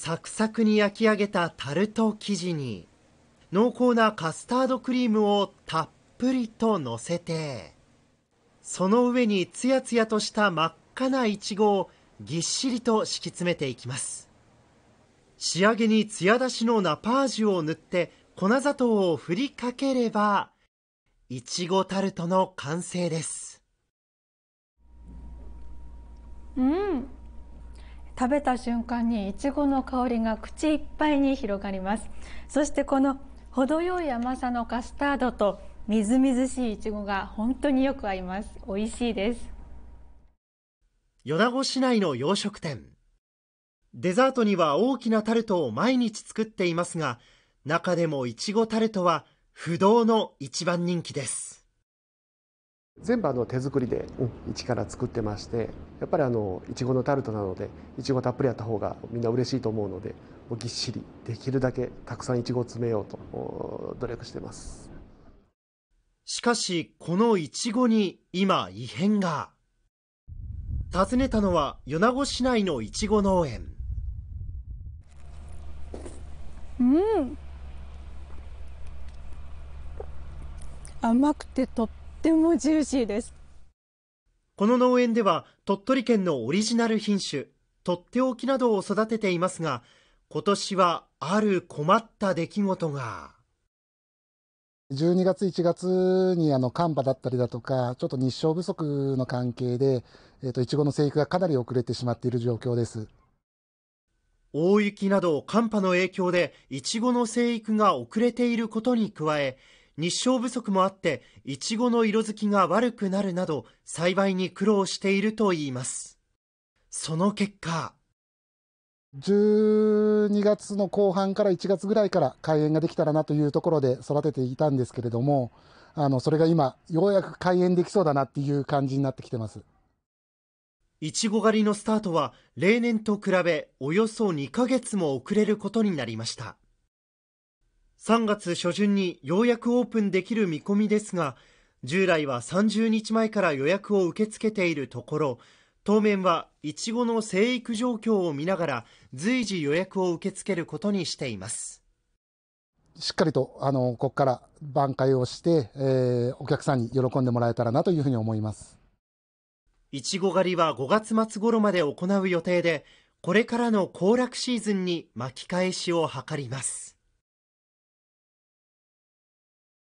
サクサクに焼き上げたタルト生地に濃厚なカスタードクリームをたっぷりとのせてその上につやつやとした真っ赤ないちごをぎっしりと敷き詰めていきます仕上げにつや出しのナパージュを塗って粉砂糖をふりかければいちごタルトの完成ですうん食べた瞬間にいちごの香りが口いっぱいに広がりますそしてこの程よい甘さのカスタードとみずみずしいいちごが本当によく合います美味しいです米子市内の洋食店デザートには大きなタルトを毎日作っていますが中でもいちごタルトは不動の一番人気です全部あの手作りで一から作ってましてやっぱりあのいちごのタルトなのでいちごたっぷりやった方がみんな嬉しいと思うのでぎっしりできるだけたくさんいちごを詰めようと努力してますしかしこのいちごに今異変が訪ねたのは米子市内のいちご農園うん甘くてとっってもジューシーですこの農園では鳥取県のオリジナル品種とっておきなどを育てていますが今年はある困った出来事が12月1月にあの寒波だったりだとかちょっと日照不足の関係でえっ、といちごの生育がかなり遅れてしまっている状況です大雪など寒波の影響でいちごの生育が遅れていることに加え日照不足もあっていちごの色づきが悪くなるなど栽培に苦労しているといいますその結果12月の後半から1月ぐらいから開園ができたらなというところで育てていたんですけれどもあのそれが今ようやく開園できそうだなっていう感じになってきてますいちご狩りのスタートは例年と比べおよそ2ヶ月も遅れることになりました3月初旬にようやくオープンできる見込みですが、従来は30日前から予約を受け付けているところ、当面はいちごの生育状況を見ながら随時予約を受け付けることにしています。しっかりとあのここから挽回をして、えー、お客さんに喜んでもらえたらなというふうに思います。いちご狩りは5月末頃まで行う予定で、これからの行楽シーズンに巻き返しを図ります。